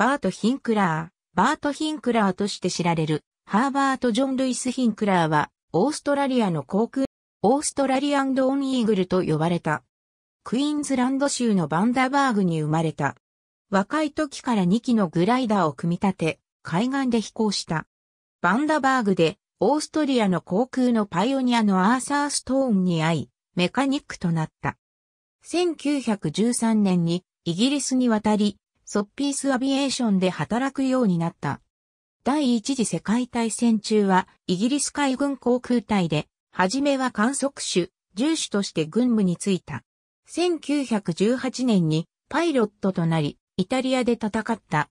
バート・ヒンクラー、バート・ヒンクラーとして知られる、ハーバート・ジョン・ルイス・ヒンクラーは、オーストラリアの航空、オーストラリアンド・オン・イーグルと呼ばれた。クイーンズランド州のバンダバーグに生まれた。若い時から2機のグライダーを組み立て、海岸で飛行した。バンダバーグで、オーストリアの航空のパイオニアのアーサー・ストーンに会い、メカニックとなった。1913年にイギリスに渡り、ソッピースアビエーションで働くようになった。第一次世界大戦中はイギリス海軍航空隊で、はじめは観測手、重手として軍務に就いた。1918年にパイロットとなり、イタリアで戦った。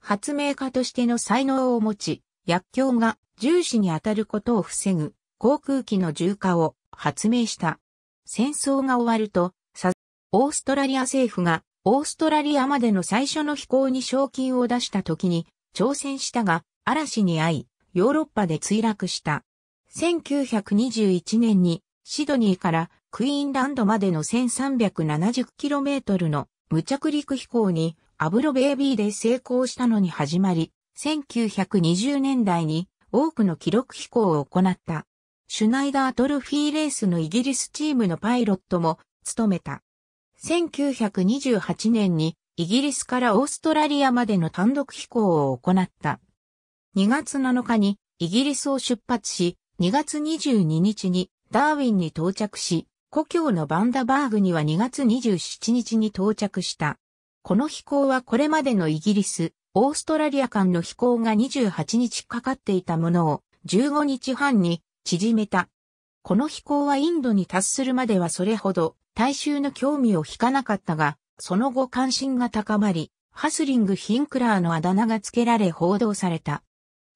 発明家としての才能を持ち、薬莢が重視に当たることを防ぐ航空機の重化を発明した。戦争が終わると、オーストラリア政府がオーストラリアまでの最初の飛行に賞金を出した時に挑戦したが嵐に遭いヨーロッパで墜落した。1921年にシドニーからクイーンランドまでの 1370km の無着陸飛行にアブロベイビーで成功したのに始まり、1920年代に多くの記録飛行を行った。シュナイダー・トルフィーレースのイギリスチームのパイロットも務めた。1928年にイギリスからオーストラリアまでの単独飛行を行った。2月7日にイギリスを出発し、2月22日にダーウィンに到着し、故郷のバンダバーグには2月27日に到着した。この飛行はこれまでのイギリス、オーストラリア間の飛行が28日かかっていたものを15日半に縮めた。この飛行はインドに達するまではそれほど大衆の興味を引かなかったが、その後関心が高まり、ハスリング・ヒンクラーのあだ名が付けられ報道された。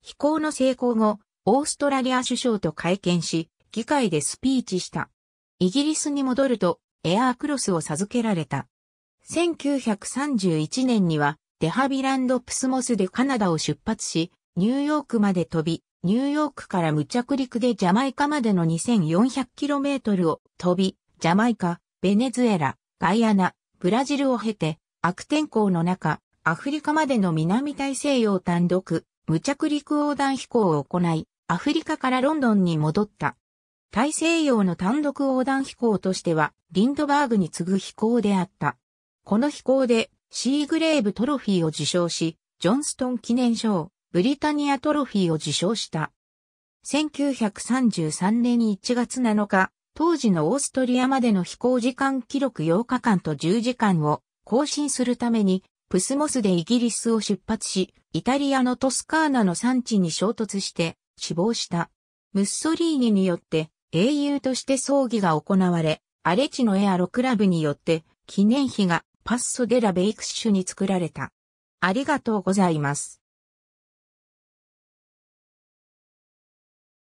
飛行の成功後、オーストラリア首相と会見し、議会でスピーチした。イギリスに戻ると、エアークロスを授けられた。1931年には、デハビランド・プスモスでカナダを出発し、ニューヨークまで飛び、ニューヨークから無着陸でジャマイカまでの 2400km を飛び、ジャマイカ、ベネズエラ、ガイアナ、ブラジルを経て、悪天候の中、アフリカまでの南大西洋単独、無着陸横断飛行を行い、アフリカからロンドンに戻った。大西洋の単独横断飛行としては、リンドバーグに次ぐ飛行であった。この飛行で、シーグレーブトロフィーを受賞し、ジョンストン記念賞、ブリタニアトロフィーを受賞した。1933年1月7日、当時のオーストリアまでの飛行時間記録8日間と10時間を更新するために、プスモスでイギリスを出発し、イタリアのトスカーナの産地に衝突して死亡した。ムッソリーニによって英雄として葬儀が行われ、アレチのエアロクラブによって記念碑がパッソデラベイクッシュに作られた。ありがとうございます。